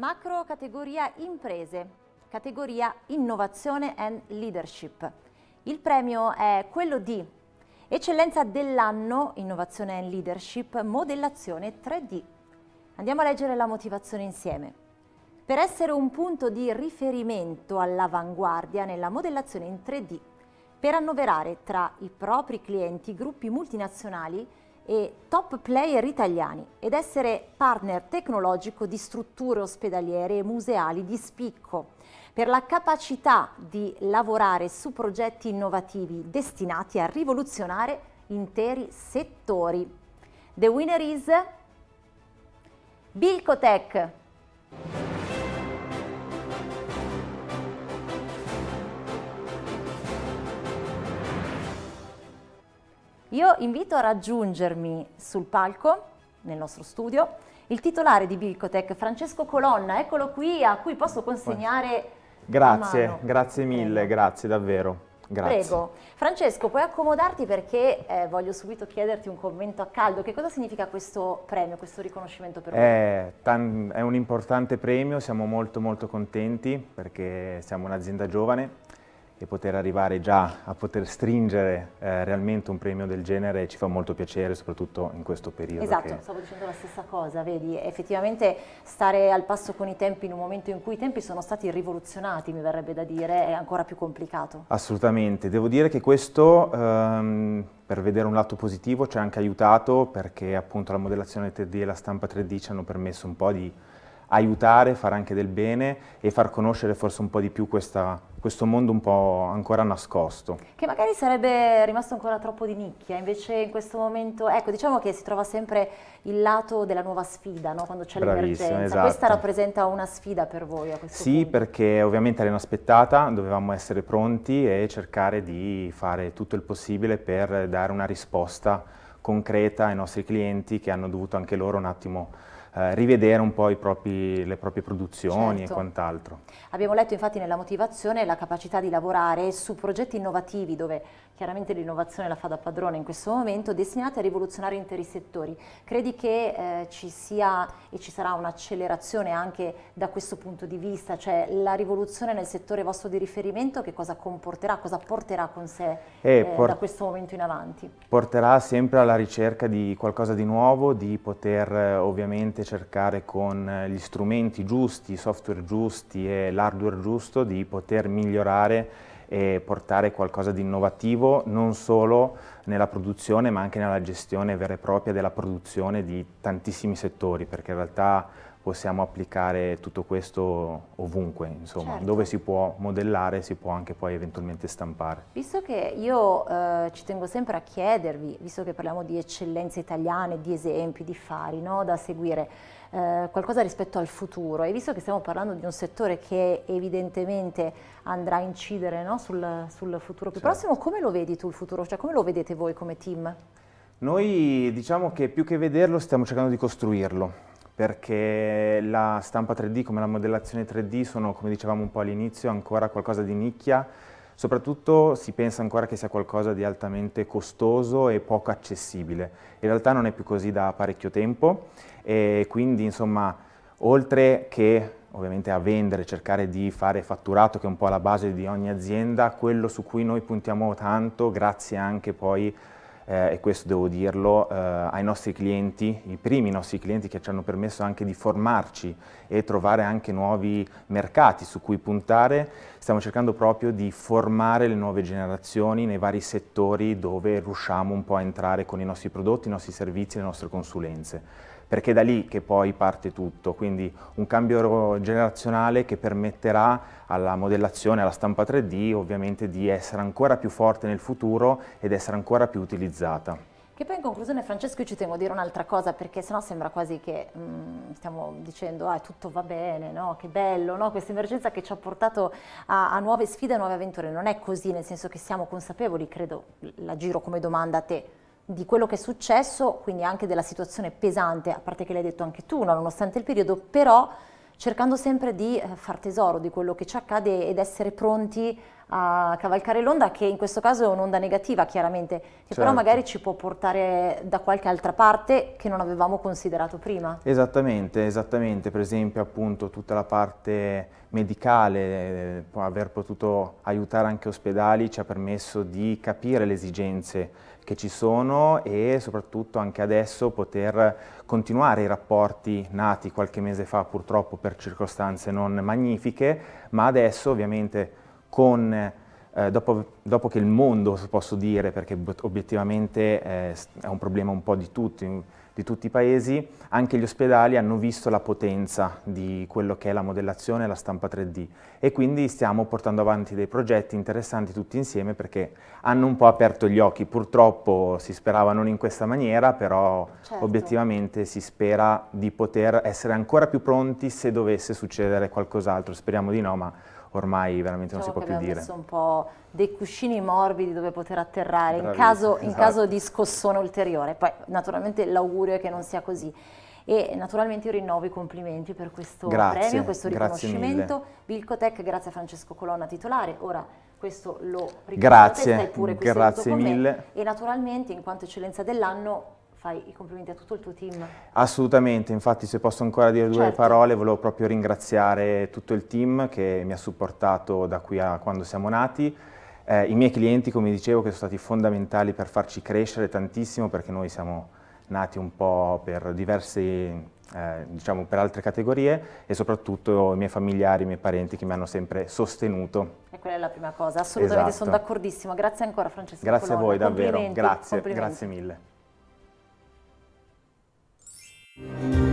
Macro categoria imprese, categoria innovazione and leadership. Il premio è quello di Eccellenza dell'anno, innovazione and leadership, modellazione 3D. Andiamo a leggere la motivazione insieme. Per essere un punto di riferimento all'avanguardia nella modellazione in 3D, per annoverare tra i propri clienti gruppi multinazionali e top player italiani ed essere partner tecnologico di strutture ospedaliere e museali di spicco per la capacità di lavorare su progetti innovativi destinati a rivoluzionare interi settori. The winner is Bilcotech. Io invito a raggiungermi sul palco, nel nostro studio, il titolare di Bilcotec, Francesco Colonna, eccolo qui, a cui posso consegnare... Grazie, grazie mille, Prego. grazie davvero. Grazie. Prego. Francesco, puoi accomodarti perché eh, voglio subito chiederti un commento a caldo. Che cosa significa questo premio, questo riconoscimento per voi? È, eh, è un importante premio, siamo molto molto contenti perché siamo un'azienda giovane e poter arrivare già a poter stringere eh, realmente un premio del genere ci fa molto piacere, soprattutto in questo periodo. Esatto, che... stavo dicendo la stessa cosa, vedi, effettivamente stare al passo con i tempi in un momento in cui i tempi sono stati rivoluzionati, mi verrebbe da dire, è ancora più complicato. Assolutamente, devo dire che questo... Ehm, per vedere un lato positivo ci ha anche aiutato perché appunto la modellazione 3D e la stampa 3D ci hanno permesso un po' di aiutare, fare anche del bene e far conoscere forse un po' di più questa, questo mondo un po' ancora nascosto. Che magari sarebbe rimasto ancora troppo di nicchia, invece in questo momento, ecco diciamo che si trova sempre il lato della nuova sfida, no? quando c'è l'emergenza, esatto. questa rappresenta una sfida per voi a questo sì, punto? Sì, perché ovviamente era inaspettata, dovevamo essere pronti e cercare di fare tutto il possibile per dare una risposta concreta ai nostri clienti che hanno dovuto anche loro un attimo eh, rivedere un po' propri, le proprie produzioni certo. e quant'altro. Abbiamo letto infatti nella motivazione la capacità di lavorare su progetti innovativi dove chiaramente l'innovazione la fa da padrone in questo momento, destinati a rivoluzionare interi settori. Credi che eh, ci sia e ci sarà un'accelerazione anche da questo punto di vista, cioè la rivoluzione nel settore vostro di riferimento che cosa comporterà, cosa porterà con sé eh, eh da questo momento in avanti? Porterà sempre alla ricerca di qualcosa di nuovo, di poter eh, ovviamente veramente cercare con eh, gli strumenti giusti, i software giusti e l'hardware giusto di poter migliorare e portare qualcosa di innovativo non solo nella produzione ma anche nella gestione vera e propria della produzione di tantissimi settori perché in realtà possiamo applicare tutto questo ovunque, insomma, certo. dove si può modellare si può anche poi eventualmente stampare. Visto che io eh, ci tengo sempre a chiedervi, visto che parliamo di eccellenze italiane, di esempi, di fari no, da seguire, eh, qualcosa rispetto al futuro e visto che stiamo parlando di un settore che evidentemente andrà a incidere no, sul, sul, futuro più certo. prossimo, come lo vedi tu il futuro? Cioè come lo vedete voi come team? Noi diciamo che più che vederlo stiamo cercando di costruirlo, perché la stampa 3D come la modellazione 3D sono, come dicevamo un po' all'inizio, ancora qualcosa di nicchia, soprattutto si pensa ancora che sia qualcosa di altamente costoso e poco accessibile. In realtà non è più così da parecchio tempo e quindi insomma, oltre che ovviamente a vendere, cercare di fare fatturato che è un po' la base di ogni azienda, quello su cui noi puntiamo tanto grazie anche poi eh, e questo devo dirlo, eh, ai nostri clienti, i primi nostri clienti che ci hanno permesso anche di formarci e trovare anche nuovi mercati su cui puntare. Stiamo cercando proprio di formare le nuove generazioni nei vari settori dove riusciamo un po' a entrare con i nostri prodotti, i nostri servizi, le nostre consulenze perché è da lì che poi parte tutto, quindi un cambio generazionale che permetterà alla modellazione, alla stampa 3D ovviamente di essere ancora più forte nel futuro ed essere ancora più utilizzata. Che poi in conclusione Francesco io ci tengo a dire un'altra cosa perché sennò sembra quasi che mh, mm, stiamo dicendo ah tutto va bene, no? che bello, no? questa emergenza che ci ha portato a, a nuove sfide, a nuove avventure, non è così nel senso che siamo consapevoli, credo la giro come domanda a te, di quello che è successo, quindi anche della situazione pesante, a parte che l'hai detto anche tu, no? nonostante il periodo, però cercando sempre di eh, far tesoro di quello che ci accade ed essere pronti a cavalcare l'onda che in questo caso è un'onda negativa chiaramente, che certo. però magari ci può portare da qualche altra parte che non avevamo considerato prima. Esattamente, esattamente, per esempio appunto tutta la parte medicale, eh, aver potuto aiutare anche ospedali ci ha permesso di capire le esigenze che ci sono e soprattutto anche adesso poter continuare i rapporti nati qualche mese fa purtroppo per circostanze non magnifiche, ma adesso ovviamente con, eh, dopo, dopo, che il mondo, posso dire, perché obiettivamente eh, è un problema un po' di tutti, di tutti i paesi, anche gli ospedali hanno visto la potenza di quello che è la modellazione e la stampa 3D e quindi stiamo portando avanti dei progetti interessanti tutti insieme perché hanno un po' aperto gli occhi, purtroppo si sperava non in questa maniera, però certo. obiettivamente si spera di poter essere ancora più pronti se dovesse succedere qualcos'altro, speriamo di no, ma ormai veramente diciamo non si diciamo può più dire. Messo un po' dei cuscini morbidi dove poter atterrare in caso, esatto. in caso di scossone ulteriore, poi naturalmente l'augurio è che non sia così e naturalmente io rinnovo i complimenti per questo grazie, premio, questo riconoscimento. Bilcotec, grazie a Francesco Colonna titolare, ora questo lo ricordate, grazie, stai pure questo grazie mille. e naturalmente in quanto eccellenza dell'anno fai i complimenti a tutto il tuo team. Assolutamente, infatti se posso ancora dire due certo. parole volevo proprio ringraziare tutto il team che mi ha supportato da qui a quando siamo nati. Eh, I miei clienti, come dicevo, che sono stati fondamentali per farci crescere tantissimo perché noi siamo nati un po' per diversi eh, diciamo per altre categorie e soprattutto i miei familiari, i miei parenti che mi hanno sempre sostenuto. E quella è la prima cosa, assolutamente esatto. sono d'accordissimo. Grazie ancora Francesco. Grazie Colonna. a voi davvero, grazie, grazie mille. Thank you.